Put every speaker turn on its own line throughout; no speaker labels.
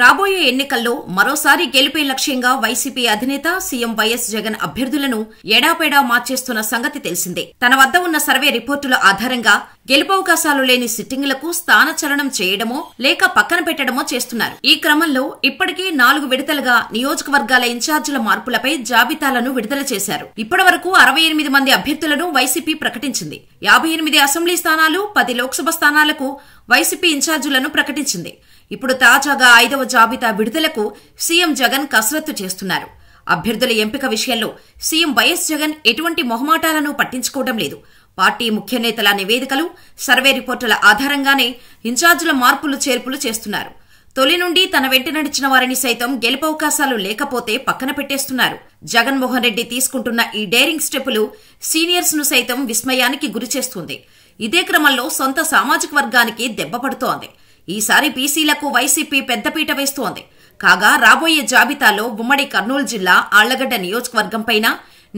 రాబోయే ఎన్నికల్లో మరోసారి గెలిపే లక్ష్యంగా వైసీపీ అధినేత సీఎం వైఎస్ జగన్ అభ్యర్థులను ఏడాపేడా మార్చేస్తున్న సంగతి తెలిసిందే తన వద్ద ఉన్న సర్వే రిపోర్టుల ఆధారంగా గెలుపవకాశాలు లేని సిట్టింగులకు స్థానచలనం చేయడమో లేక పక్కన పెట్టడమో చేస్తున్నారు ఈ క్రమంలో ఇప్పటికే నాలుగు విడతలుగా నియోజకవర్గాల ఇన్ఛార్జీల మార్పులపై జాబితాలను విడుదల చేశారు ఇప్పటి వరకు అరవై ఎనిమిది మంది అభ్యర్థులను వైసీపీ ప్రకటించింది యాభై ఎనిమిది అసెంబ్లీ స్థానాలు పది లోక్సభ స్థానాలకు వైసీపీ ఇన్ఛార్జీలను ప్రకటించింది ఇప్పుడు తాజాగా ఐదవ జాబితా విడుదలకు సీఎం జగన్ కసరత్తు చేస్తున్నారు అభ్యర్థుల ఎంపిక విషయంలో సీఎం వైఎస్ జగన్ ఎటువంటి మొహమాటాలను పట్టించుకోవడం లేదు పార్టీ ముఖ్య నేతల నివేదికలు సర్వే రిపోర్టుల ఆధారంగానే ఇన్ఛార్జీల మార్పులు చేర్పులు చేస్తున్నారు తొలి నుండి తన వెంట నడిచిన వారిని సైతం గెలుపవకాశాలు లేకపోతే పక్కన పెట్టేస్తున్నారు జగన్మోహన్ రెడ్డి తీసుకుంటున్న ఈ డేరింగ్ స్టెప్పులు సీనియర్స్ ను సైతం విస్మయానికి గురిచేస్తుంది ఇదే క్రమంలో సొంత సామాజిక వర్గానికి దెబ్బపడుతోంది ఈసారి బీసీలకు వైసీపీ పెద్దపీట వేస్తోంది కాగా రాబోయే జాబితాలో ఉమ్మడి కర్నూలు జిల్లా ఆళ్లగడ్డ నియోజకవర్గంపైన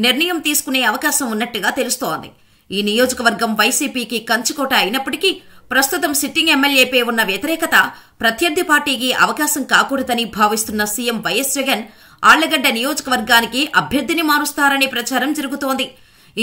నిర్ణయం తీసుకునే అవకాశం ఉన్నట్టుగా తెలుస్తోంది ఈ నియోజకవర్గం వైసీపీకి కంచుకోట అయినప్పటికీ ప్రస్తుతం సిట్టింగ్ ఎమ్మెల్యేపై ఉన్న వ్యతిరేకత ప్రత్యర్థి పార్టీకి అవకాశం కాకూడదని భావిస్తున్న సీఎం వైఎస్ జగన్ ఆళ్లగడ్డ నియోజకవర్గానికి అభ్యర్థిని మారుస్తారనే ప్రచారం జరుగుతోంది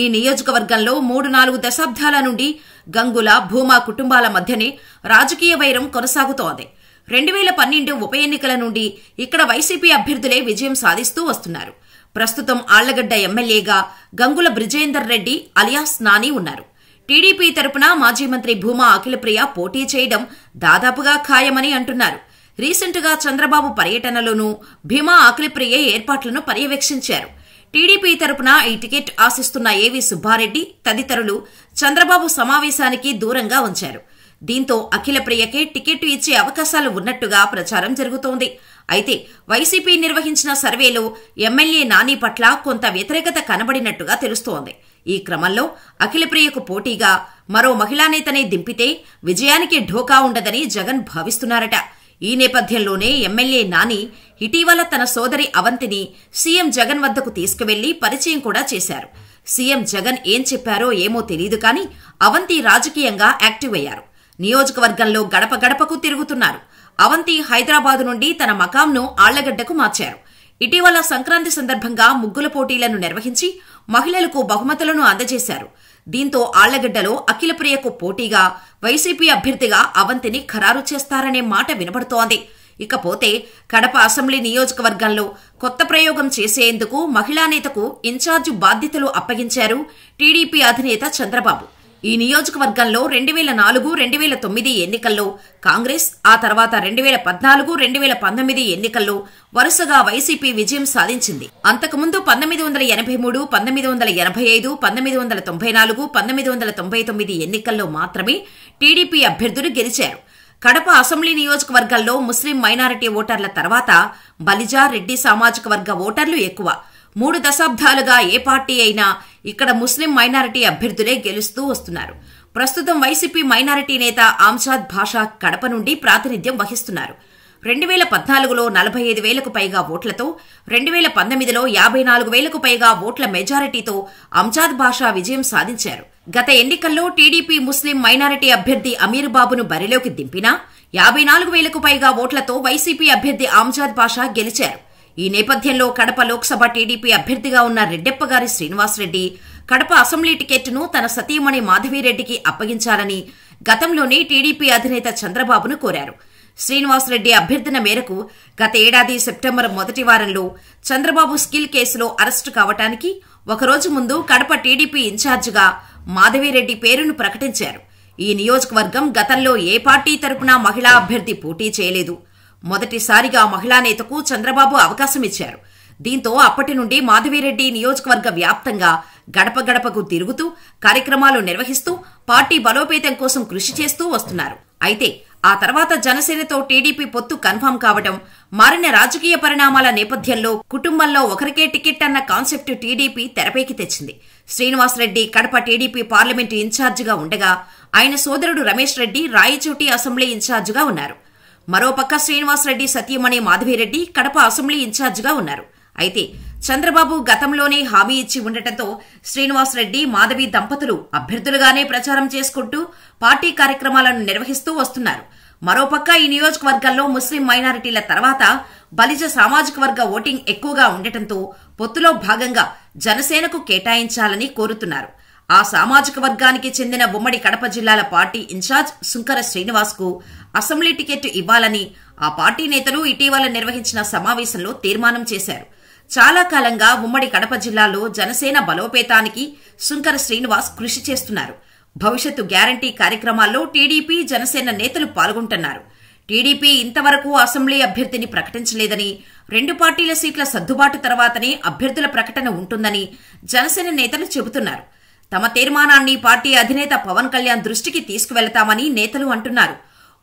ఈ నియోజకవర్గంలో మూడు నాలుగు దశాబ్దాల నుండి గంగుల భూమా కుటుంబాల మధ్యనే రాజకీయ వైరం కొనసాగుతోంది రెండు వేల పన్నెండు ఉప ఎన్నికల నుండి ఇక్కడ వైసీపీ అభ్యర్థులే విజయం సాధిస్తూ వస్తున్నారు ప్రస్తుతం ఆళ్లగడ్డ ఎమ్మెల్యేగా గంగుల బ్రిజేందర్ రెడ్డి అలియాస్ నాని ఉన్నారు టీడీపీ తరపున మాజీ మంత్రి భూమా అఖిలప్రియ పోటీ చేయడం దాదాపుగా ఖాయమని అంటున్నారు రీసెంట్గా చంద్రబాబు పర్యటనలోనూ భీమా అఖిలప్రియ ఏర్పాట్లను పర్యవేక్షించారు టీడీపీ తరపున ఈ టికెట్ ఆశిస్తున్న ఏవి సుబ్బారెడ్డి తదితరులు చంద్రబాబు సమావేశానికి దూరంగా ఉంచారు దీంతో అఖిల ప్రియకే టికెట్ ఇచ్చే అవకాశాలు ఉన్నట్టుగా ప్రచారం జరుగుతోంది అయితే వైసీపీ నిర్వహించిన సర్వేలో ఎమ్మెల్యే నాని పట్ల కొంత వ్యతిరేకత కనబడినట్టుగా తెలుస్తోంది ఈ క్రమంలో అఖిలప్రియకు పోటీగా మరో మహిళా నేతనే దింపితే విజయానికి ఢోకా ఉండదని జగన్ భావిస్తున్నారట ఈ నేపథ్యంలోనే ఎమ్మెల్యే నాని ఇటీవల తన సోదరి అవంతిని సీఎం జగన్ వద్దకు తీసుకువెళ్లి పరిచయం కూడా చేశారు సీఎం జగన్ ఏం చెప్పారో ఏమో తెలియదు కానీ అవంతి రాజకీయంగా యాక్టివ్ అయ్యారు నియోజకవర్గంలో గడప గడపకు తిరుగుతున్నారు అవంతి హైదరాబాదు నుండి తన మకాంను ఆళ్లగడ్డకు మార్చారు ఇటీవల సంక్రాంతి సందర్భంగా ముగ్గుల పోటీలను నిర్వహించి మహిళలకు బహుమతులను అందజేశారు దీంతో ఆళ్లగడ్డలో అఖిలప్రియకు పోటీగా వైసీపీ అభ్యర్థిగా అవంతిని ఖరారు చేస్తారనే మాట వినబడుతోంది ఇకపోతే కడప అసెంబ్లీ నియోజకవర్గంలో కొత్త ప్రయోగం చేసేందుకు మహిళా నేతకు ఇన్ఛార్జి బాధ్యతలు అప్పగించారు టీడీపీ అధినేత చంద్రబాబు ఈ నియోజకవర్గంలో రెండు వేల నాలుగు రెండు వేల తొమ్మిది ఎన్నికల్లో కాంగ్రెస్ ఆ తర్వాత రెండు వేల పద్నాలుగు రెండు వేల పంతొమ్మిది ఎన్నికల్లో వరుసగా వైసీపీ విజయం సాధించింది అంతకుముందు పంతొమ్మిది వందల ఎనభై మూడు పంతొమ్మిది వందల ఎనభై ఐదు పంతొమ్మిది వందల తొంభై నాలుగు పంతొమ్మిది వందల తొంభై తొమ్మిది ఎన్నికల్లో మాత్రమే టీడీపీ అభ్యర్థులు గెలిచారు కడప అసెంబ్లీ నియోజకవర్గాల్లో ముస్లిం మైనారిటీ ఓటర్ల తర్వాత బలిజా రెడ్డి సామాజిక వర్గ ఓటర్లు ఎక్కువ మూడు దశాబ్దాలుగా ఏ పార్టీ అయినా ఇక్కడ ముస్లిం మైనారిటీ అభ్యర్థులే గెలుస్తూ వస్తున్నారు ప్రస్తుతం వైసీపీ మైనారిటీ నేత ఆంషాద్ భాషా కడప నుండి ప్రాతినిధ్యం వహిస్తున్నారు రెండు వేల పద్నాలుగులో నలభై ఐదు వేలకు పైగా ఓట్లతో రెండు వేల పంతొమ్మిదిలో యాభై నాలుగు వేలకు పైగా ఓట్ల మెజారిటీతో అంజాద్ భాషా విజయం సాధించారు గత ఎన్నికల్లో టీడీపీ ముస్లిం మైనారిటీ అభ్యర్థి అమీర్ బాబును బరిలోకి దింపినా యాభై నాలుగు వేలకు పైగా ఓట్లతో వైసీపీ అభ్యర్థి ఆంజాద్ భాషా గెలిచారు ఈ నేపథ్యంలో కడప లోక్సభ టీడీపీ అభ్యర్థిగా ఉన్న రెడ్డెప్పగారి శ్రీనివాసరెడ్డి కడప అసెంబ్లీ టికెట్ను తన సతీమణి మాధవీరెడ్డికి అప్పగించాలని గతంలోనే టీడీపీ అధినేత చంద్రబాబును కోరారు శ్రీనివాసరెడ్డి అభ్యర్థన మేరకు గత ఏడాది సెప్టెంబర్ మొదటి వారంలో చంద్రబాబు స్కిల్ కేసులో అరెస్టు కావటానికి ఒకరోజు ముందు కడప టీడీపీ ఇన్ఛార్జిగా మాధవీరెడ్డి పేరును ప్రకటించారు ఈ నియోజకవర్గం గతంలో ఏ పార్టీ తరపున మహిళా అభ్యర్థి పోటీ చేయలేదు మొదటిసారిగా మహిళా నేతకు చంద్రబాబు అవకాశం ఇచ్చారు దీంతో అప్పటి నుండి మాధవిరెడ్డి నియోజకవర్గ వ్యాప్తంగా గడప గడపకు తిరుగుతూ కార్యక్రమాలు నిర్వహిస్తూ పార్టీ బలోపేతం కోసం కృషి చేస్తూ వస్తున్నారు అయితే ఆ తర్వాత జనసేనతో టీడీపీ పొత్తు కన్ఫామ్ కావడం మారిన రాజకీయ పరిణామాల నేపథ్యంలో కుటుంబంలో ఒకరికే టికెట్ అన్న కాన్సెప్ట్ టీడీపీ తెరపైకి తెచ్చింది శ్రీనివాసరెడ్డి కడప టీడీపీ పార్లమెంటు ఇన్ఛార్జిగా ఉండగా ఆయన సోదరుడు రమేష్ రెడ్డి రాయచోటి అసెంబ్లీ ఇన్ఛార్జిగా ఉన్నారు మరోపక్క శ్రీనివాసరెడ్డి సత్యమనే మాధవిరెడ్డి కడప అసెంబ్లీ ఇన్ఛార్జిగా ఉన్నారు అయితే చంద్రబాబు గతంలోనే హామీ ఇచ్చి ఉండటంతో శ్రీనివాసరెడ్డి మాధవి దంపతులు అభ్యర్థులుగానే ప్రచారం చేసుకుంటూ పార్టీ కార్యక్రమాలను నిర్వహిస్తూ వస్తున్నారు మరోపక్క ఈ నియోజకవర్గాల్లో ముస్లిం మైనారిటీల తర్వాత బలిజ సామాజిక వర్గ ఓటింగ్ ఎక్కువగా ఉండటంతో పొత్తులో భాగంగా జనసేనకు కేటాయించాలని కోరుతున్నారు ఆ సామాజిక వర్గానికి చెందిన ఉమ్మడి కడప జిల్లాల పార్టీ ఇన్ఛార్జ్ సుంకర శ్రీనివాస్కు అసెంబ్లీ టికెట్ ఇవ్వాలని ఆ పార్టీ నేతలు ఇటీవల నిర్వహించిన సమావేశంలో తీర్మానం చేశారు చాలా కాలంగా ఉమ్మడి కడప జిల్లాలో జనసేన బలోపేతానికి సుంకర శ్రీనివాస్ కృషి చేస్తున్నారు భవిష్యత్తు గ్యారంటీ కార్యక్రమాల్లో టీడీపీ జనసేన నేతలు పాల్గొంటున్నారు టీడీపీ ఇంతవరకు అసెంబ్లీ అభ్యర్థిని ప్రకటించలేదని రెండు పార్టీల సీట్ల సర్దుబాటు తర్వాతనే అభ్యర్థుల ప్రకటన ఉంటుందని జనసేన నేతలు చెబుతున్నారు తమ తీర్మానాన్ని పార్టీ అధినేత పవన్ కళ్యాణ్ దృష్టికి తీసుకువెళతామని నేతలు అంటున్నారు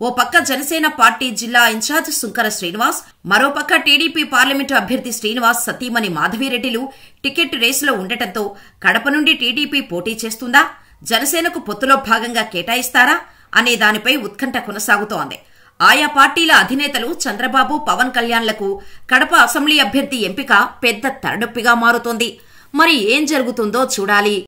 ఓ పక్క జనసేన పార్టీ జిల్లా ఇన్ఛార్జ్ సుంకర శ్రీనివాస్ మరోపక్క టీడీపీ పార్లమెంటు అభ్యర్థి శ్రీనివాస్ సతీమణి మాధవిరెడ్డిలు టికెట్ రేసులో ఉండటంతో కడప నుండి టీడీపీ పోటీ చేస్తుందా జనసేనకు పొత్తులో భాగంగా కేటాయిస్తారా అనే దానిపై ఉత్కంఠ కొనసాగుతోంది ఆయా పార్టీల అధినేతలు చంద్రబాబు పవన్ కళ్యాణ్లకు కడప అసెంబ్లీ అభ్యర్థి ఎంపిక పెద్ద తరడొప్పిగా మారుతోంది మరి ఏం జరుగుతుందో చూడాలి